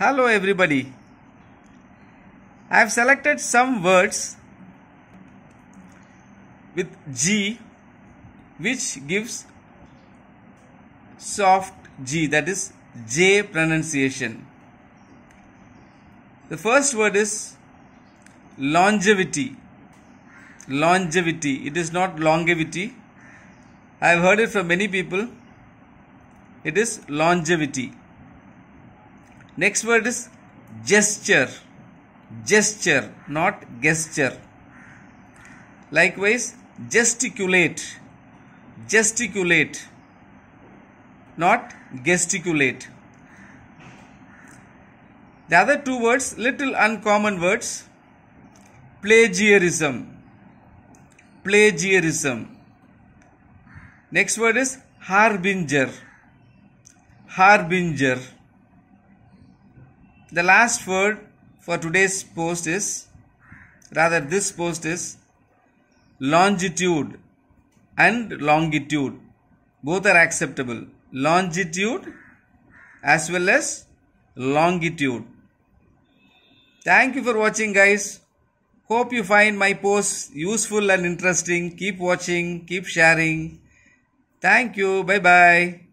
Hello everybody. I have selected some words with G which gives soft G that is J pronunciation. The first word is longevity. Longevity. It is not longevity. I have heard it from many people. It is longevity. Next word is gesture. Gesture, not gesture. Likewise, gesticulate. Gesticulate, not gesticulate. The other two words, little uncommon words, plagiarism. Plagiarism. Next word is harbinger. Harbinger the last word for today's post is rather this post is longitude and longitude both are acceptable longitude as well as longitude thank you for watching guys hope you find my posts useful and interesting keep watching keep sharing thank you bye bye